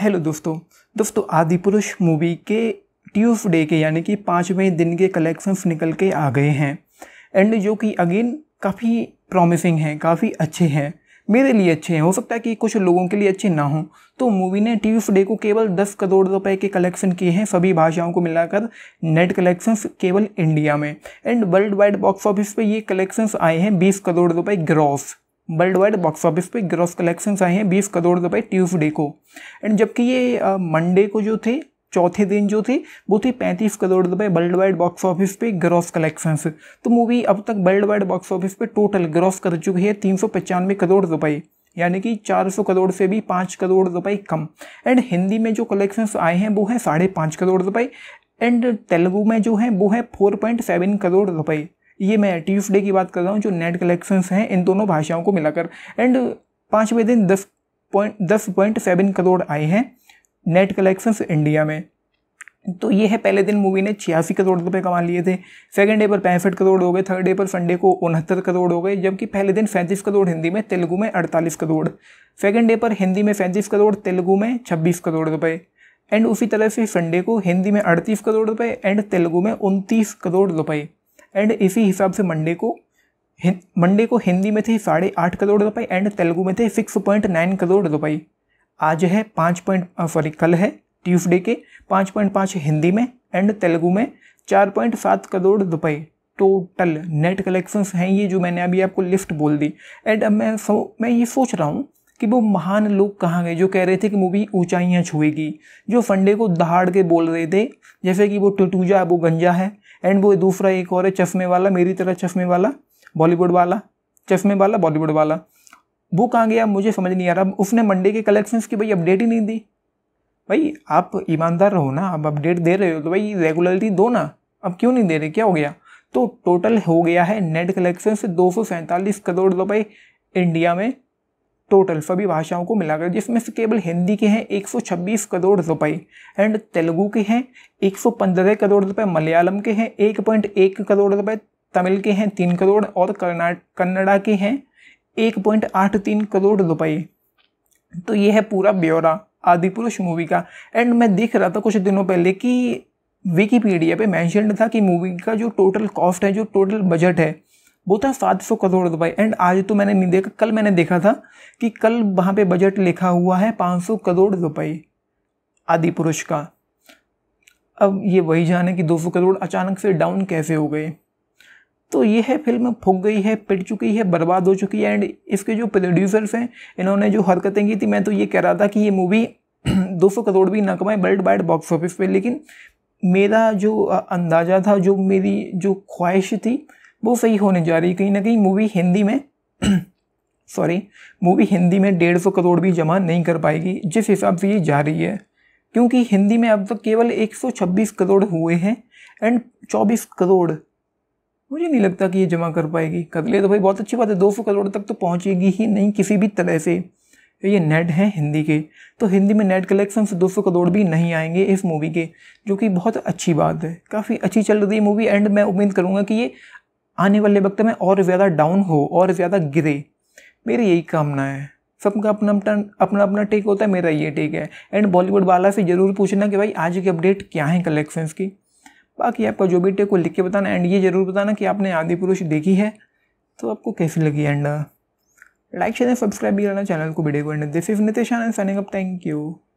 hello दोस्तों दोस्तों आदि पुरुष मूवी के ट्यूसडे के यानी कि पाँचवें दिन के कलेक्शंस निकल के आ गए हैं एंड जो कि अगेन काफ़ी प्रॉमिसिंग हैं काफ़ी अच्छे हैं मेरे लिए अच्छे हैं हो सकता है कि कुछ लोगों के लिए अच्छे ना हों तो मूवी ने ट्यूसडे को केवल दस करोड़ रुपए के कलेक्शन किए हैं सभी भाषाओं को मिलाकर नेट कलेक्शंस केवल इंडिया में and worldwide box office पे ये कलेक्शंस आए हैं बीस करोड़ रुपए gross worldwide box office पे ग्रॉस कलेक्शन आए हैं बीस करोड़ रुपए ट्यूसडे को एंड जबकि ये मंडे को जो थे चौथे दिन जो थे वो थे पैंतीस करोड़ रुपए वर्ल्ड वाइड बॉक्स ऑफिस पे ग्रॉस कलेक्शंस तो मूवी अब तक वर्ल्ड वाइड बॉक्स ऑफिस पे टोटल ग्रॉस कर चुकी है तीन सौ पचानवे करोड़ रुपए यानी कि 400 करोड़ से भी 5 करोड़ रुपए कम एंड हिंदी में जो कलेक्शंस आए हैं वो है साढ़े पाँच करोड़ रुपए एंड तेलुगू में जो है वो है 4.7 करोड़ रुपए ये मैं टीफ डे की बात कर रहा हूँ जो नेट कलेक्शंस हैं इन दोनों भाषाओं को मिलाकर एंड पाँचवें दिन दस पॉइंट दस पॉइंट सेवन करोड़ आए हैं नेट कलेक्शंस इंडिया में तो ये है पहले दिन मूवी ने छियासी करोड़ रुपए कमा लिए थे सेकंड डे पर पैंसठ करोड़ हो गए थर्ड डे पर संडे को उनहत्तर करोड़ हो गए जबकि पहले दिन सैंतीस करोड़ हिंदी में तेलुगु में अड़तालीस करोड़ सेकंड डे पर हिंदी में सैंतीस करोड़ तेलुगु में छब्बीस करोड़ रुपए एंड उसी तरह से संडे को हिंदी में अड़तीस करोड़ रुपए एंड तेलुगु में उनतीस करोड़ रुपए एंड इसी हिसाब से मंडे को मंडे को हिंदी में थे साढ़े आठ करोड़ रुपए एंड तेलुगु में थे सिक्स पॉइंट नाइन करोड़ रुपए आज है पाँच पॉइंट सॉरी कल है ट्यूसडे के पाँच पॉइंट पाँच हिंदी में एंड तेलुगु में चार पॉइंट सात करोड़ रुपए टोटल नेट कलेक्शंस हैं ये जो मैंने अभी आपको लिस्ट बोल दी एंड अब मैं सो, मैं ये सोच रहा हूँ कि वो महान लोग कहाँ गए जो कह रहे थे कि मूवी ऊंचाइयाँ छुएगी जो फंडे को दहाड़ के बोल रहे थे जैसे कि वो टटूजा वो गंजा है एंड वो दूसरा एक और है चश्मे वाला मेरी तरह चश्मे वाला बॉलीवुड वाला चश्मे वाला बॉलीवुड वाला वो कहाँ गया मुझे समझ नहीं आ रहा उसने मंडे के कलेक्शंस की भाई अपडेट ही नहीं दी भाई आप ईमानदार रहो ना आप अपडेट दे रहे हो तो भाई रेगुलरली दो ना अब क्यों नहीं दे रहे क्या हो गया तो टोटल हो गया है नेट कलेक्शन सौ सैंतालीस करोड़ रुपए इंडिया में टोटल सभी भाषाओं को मिलाकर जिसमें से केवल हिंदी के हैं 126 करोड़ रुपए एंड तेलुगु के हैं 115 करोड़ रुपए मलयालम के हैं 1.1 करोड़ रुपए तमिल के हैं तीन करोड़ और कन्नडा के हैं 1.83 करोड़ रुपए तो ये है पूरा ब्यौरा आदि पुरुष मूवी का एंड मैं देख रहा था कुछ दिनों पहले कि विकीपीडिया पे मेंशन था कि मूवी का जो टोटल कॉस्ट है जो टोटल बजट है बोलता है सात सौ करोड़ रुपए एंड आज तो मैंने नहीं देखा कल मैंने देखा था कि कल वहाँ पे बजट लिखा हुआ है पाँच सौ करोड़ रुपए आदि पुरुष का अब ये वही जाने कि दो सौ करोड़ अचानक से डाउन कैसे हो गए तो ये है फिल्म फुक गई है पिट चुकी है बर्बाद हो चुकी है एंड इसके जो प्रोड्यूसर्स हैं इन्होंने जो हरकतें की थी मैं तो ये कह रहा था कि ये मूवी 200 करोड़ भी ना कमाए वर्ल्ड वाइड बॉक्स ऑफिस पे लेकिन मेरा जो अंदाज़ा था जो मेरी जो ख्वाहिश थी वो सही होने जा रही है कहीं ना कहीं मूवी हिंदी में सॉरी मूवी हिंदी में डेढ़ सौ करोड़ भी जमा नहीं कर पाएगी जिस हिसाब से ये जा रही है क्योंकि हिंदी में अब तक केवल 126 करोड़ हुए हैं एंड 24 करोड़ मुझे नहीं लगता कि ये जमा कर पाएगी कर ले तो भाई बहुत अच्छी बात है 200 करोड़ तक तो पहुंचेगी ही नहीं किसी भी तरह से ये नेट हैं हिंदी के तो हिंदी में नेट कलेक्शन दो सौ करोड़ भी नहीं आएंगे इस मूवी के जो कि बहुत अच्छी बात है काफ़ी अच्छी चल रही है मूवी एंड मैं उम्मीद करूँगा कि ये आने वाले वक्त में और ज़्यादा डाउन हो और ज़्यादा गिरे मेरी यही कामना है सबका अपना अपना अपना अपना टेक होता है मेरा ये टेक है एंड बॉलीवुड वाला से ज़रूर पूछना कि भाई आज की अपडेट क्या है कलेक्शंस की बाकी आपका जो भी टेक को लिख के बताना एंड ये ज़रूर बताना कि आपने आदि पुरुष देखी है तो आपको कैसी लगी एंड लाइक शेयर सब्सक्राइब भी करना चैनल को वीडियो को and this is Nitesh Anand signing up thank you